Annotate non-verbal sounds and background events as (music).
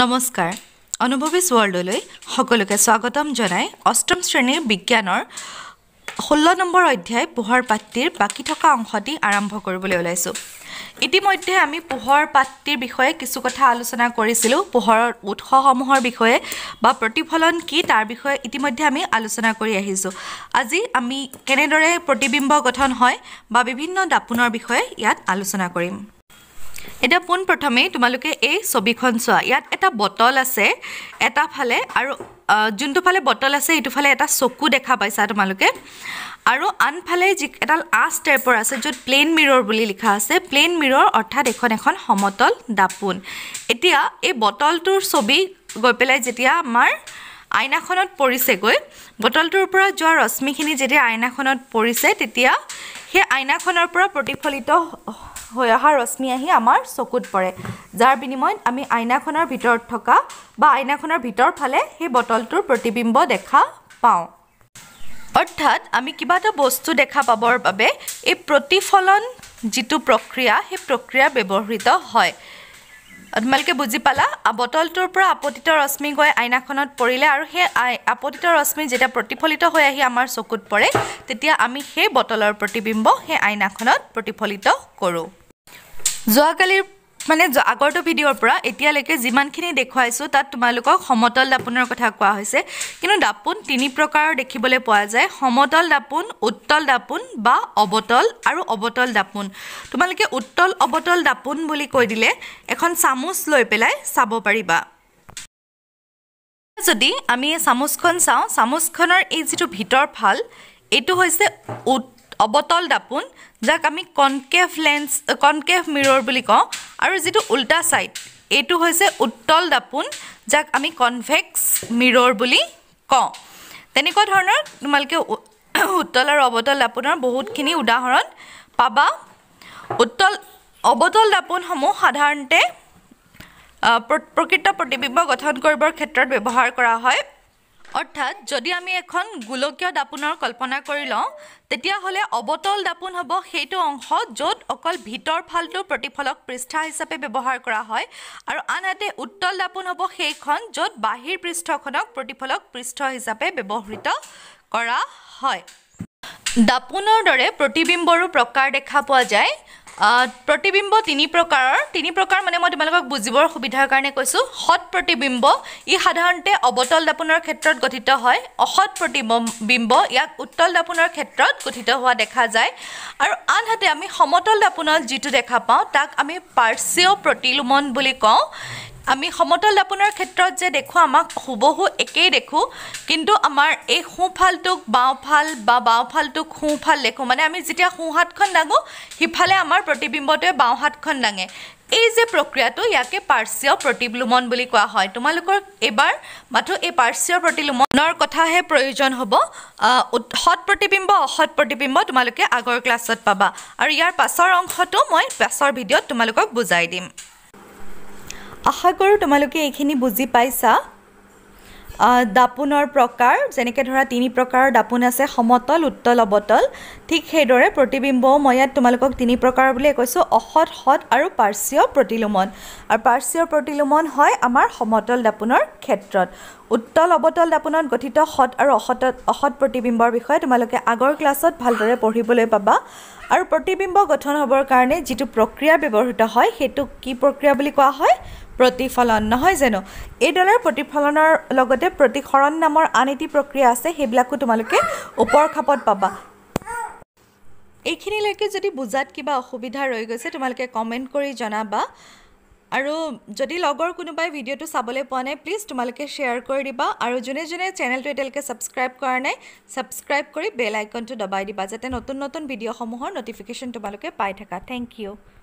নমস্কাৰ অনুভৱিছ ৱৰ্ল্ডলৈ সকলোকে স্বাগতম জনাই অষ্টম শ্ৰেণীৰ বিজ্ঞানৰ ষোল্ল নম্বৰ অধ্যায় পোহৰ পাত্ৰীৰ বাকী থকা অংশটি আৰম্ভ কৰিবলৈ ওলাইছোঁ ইতিমধ্যে আমি পোহৰ পাত্ৰীৰ বিষয়ে কিছু কথা আলোচনা কৰিছিলোঁ পোহৰৰ উৎসসমূহৰ বিষয়ে বা প্ৰতিফলন কি তাৰ বিষয়ে ইতিমধ্যে আমি আলোচনা কৰি আহিছোঁ আজি আমি কেনেদৰে প্ৰতিবিম্ব গঠন হয় বা বিভিন্ন দাপোনৰ বিষয়ে ইয়াত আলোচনা কৰিম এতিয়া পোন প্ৰথমেই তোমালোকে এই ছবিখন চোৱা ইয়াত এটা বটল আছে এটা ফালে আৰু যোনটো ফালে বটল আছে সেইটো ফালে এটা চকু দেখা পাইছা তোমালোকে আৰু আনফালে যি এডাল আঁচ টাইপৰ আছে য'ত প্লেইন মিৰৰ বুলি লিখা আছে প্লেইন মিৰৰ অৰ্থাৎ এইখন এখন সমতল দাপোন এতিয়া এই বটলটোৰ ছবি গৈ পেলাই যেতিয়া আমাৰ আইনাখনত পৰিছেগৈ বটলটোৰ পৰা যোৱা ৰশ্মিখিনি যেতিয়া আইনাখনত পৰিছে তেতিয়া সেই আইনাখনৰ পৰা প্ৰতিফলিত হৈ অহা ৰশ্মি আহি আমাৰ চকুত পৰে যাৰ বিনিময়ত আমি আইনাখনৰ ভিতৰত থকা বা আইনাখনৰ ভিতৰ ফালে সেই বটলটোৰ প্ৰতিবিম্ব দেখা পাওঁ অৰ্থাৎ আমি কিবা এটা বস্তু দেখা পাবৰ বাবে এই প্ৰতিফলন যিটো প্ৰক্ৰিয়া সেই প্ৰক্ৰিয়া ব্যৱহৃত হয় তোমালোকে বুজি পালা বটলটোৰ পৰা আপতিত ৰশ্মি গৈ আইনাখনত পৰিলে আৰু সেই আই আপতিত ৰশ্মি যেতিয়া প্ৰতিফলিত হৈ আহি আমাৰ চকুত পৰে তেতিয়া আমি সেই বটলৰ প্ৰতিবিম্ব সেই আইনাখনত প্ৰতিফলিত কৰোঁ যোৱাকালিৰ মানে আগৰটো ভিডিঅ'ৰ পৰা এতিয়ালৈকে যিমানখিনি দেখুৱাইছোঁ তাত তোমালোকক সমতল দাপোনৰ কথা কোৱা হৈছে কিন্তু দাপোন তিনি প্ৰকাৰৰ দেখিবলৈ পোৱা যায় সমতল দাপোন উত্তল দাপোন বা অৱতল আৰু অবতল দাপোন তোমালোকে উত্তল অবতল দাপোন বুলি কৈ দিলে এখন চামুচ লৈ পেলাই চাব পাৰিবা যদি আমি চামুচখন চাওঁ চামুচখনৰ এই যিটো ভিতৰ ফাল এইটো হৈছে উত অবতল দাপোন যাক আমি কনকেভ লেন্স কনকেভ মিৰৰ বুলি কওঁ আৰু যিটো উল্টা ছাইড এইটো হৈছে উত্তল দাপোন যাক আমি কনভেক্স মিৰৰ বুলি কওঁ তেনেকুৱা ধৰণৰ তোমালোকে (coughs) উত্তল আৰু অবতল দাপোনৰ বহুতখিনি উদাহৰণ পাবা উত্তল অবতল দাপোনসমূহ সাধাৰণতে প্ৰকৃত প্ৰতিবিম্ব গঠন কৰিবৰ ক্ষেত্ৰত ব্যৱহাৰ কৰা হয় অৰ্থাৎ যদি আমি এখন গোলকীয় দাপোনৰ কল্পনা কৰি লওঁ তেতিয়াহ'লে অৱতল দাপোন হ'ব সেইটো অংশ য'ত অকল ভিতৰ ফালটো প্ৰতিফলক পৃষ্ঠা হিচাপে ব্যৱহাৰ কৰা হয় আৰু আনহাতে উত্তল দাপোন হ'ব সেইখন য'ত বাহিৰ পৃষ্ঠখনক প্ৰতিফলক পৃষ্ঠ হিচাপে ব্যৱহৃত কৰা হয় দাপোনৰ দৰে প্ৰতিবিম্বৰো প্ৰকাৰ দেখা পোৱা যায় প্ৰতিবিম্ব তিনি প্ৰকাৰৰ তিনি প্ৰকাৰ মানে মই তোমালোকক বুজিবৰ সুবিধাৰ কাৰণে কৈছোঁ সৎ প্ৰতিবিম্ব ই সাধাৰণতে অৱতল দাপোনৰ ক্ষেত্ৰত গঠিত হয় অসৎ প্ৰতিবিম্ব ইয়াক উত্তল দাপোনৰ ক্ষেত্ৰত গঠিত হোৱা দেখা যায় আৰু আনহাতে আমি সমতল দাপোনত যিটো দেখা পাওঁ তাক আমি পাৰ্চিয় প্ৰতিলোমন বুলি কওঁ আমি সমতল দাপোনৰ ক্ষেত্ৰত যে দেখোঁ আমাক হুবহু একেই দেখোঁ কিন্তু আমাৰ এই সোঁফালটোক বাওঁফাল বা বাওঁফালটোক সোঁফাল দেখোঁ মানে আমি যেতিয়া সোঁহাতখন দাঙো সিফালে আমাৰ প্ৰতিবিম্বটোৱে বাওঁহাতখন দাঙে এই যে প্ৰক্ৰিয়াটো ইয়াকে পাৰ্চীয় প্ৰতিলোমন বুলি কোৱা হয় তোমালোকৰ এইবাৰ মাথো এই পাৰ্চীয় প্ৰতিলোমনৰ কথাহে প্ৰয়োজন হ'ব সৎ প্ৰতিবিম্ব অসৎ প্ৰতিবিম্ব তোমালোকে আগৰ ক্লাছত পাবা আৰু ইয়াৰ পাছৰ অংশটো মই পাছৰ ভিডিঅ'ত তোমালোকক বুজাই দিম আশা কৰোঁ তোমালোকে এইখিনি বুজি পাইছা দাপোনৰ প্ৰকাৰ যেনেকৈ ধৰা তিনি প্ৰকাৰৰ দাপোন আছে সমতল উত্তল অৱতল ঠিক সেইদৰে প্ৰতিবিম্বও মই ইয়াত তোমালোকক তিনি প্ৰকাৰৰ বুলিয়ে কৈছোঁ অসৎ সৎ আৰু পাৰ্চীয় প্ৰতিলোমন আৰু পাৰ্চীয় প্ৰতিলোমন হয় আমাৰ সমতল দাপোনৰ ক্ষেত্ৰত উত্তল অৱতল দাপোনত গঠিত সৎ আৰু অসত অসৎ প্ৰতিবিম্বৰ বিষয়ে তোমালোকে আগৰ ক্লাছত ভালদৰে পঢ়িবলৈ পাবা আৰু প্ৰতিবিম্ব গঠন হ'বৰ কাৰণে যিটো প্ৰক্ৰিয়া ব্যৱহৃত হয় সেইটোক কি প্ৰক্ৰিয়া বুলি কোৱা হয় প্ৰতিফলন নহয় জানো এইদৰে প্ৰতিফলনৰ লগতে প্ৰতিসৰণ নামৰ আন এটি প্ৰক্ৰিয়া আছে সেইবিলাকো তোমালোকে ওপৰ খাপত পাবা এইখিনিলৈকে যদি বুজাত কিবা অসুবিধা ৰৈ গৈছে তোমালোকে কমেণ্ট কৰি জনাবা আৰু যদি লগৰ কোনোবাই ভিডিঅ'টো চাবলৈ পোৱা নাই প্লিজ তোমালোকে শ্বেয়াৰ কৰি দিবা আৰু যোনে যোনে চেনেলটো এতিয়ালৈকে ছাবস্ক্ৰাইব কৰা নাই ছাবস্ক্ৰাইব কৰি বেল আইকনটো দবাই দিবা যাতে নতুন নতুন ভিডিঅ'সমূহৰ নটিফিকেশ্যন তোমালোকে পাই থাকা থেংক ইউ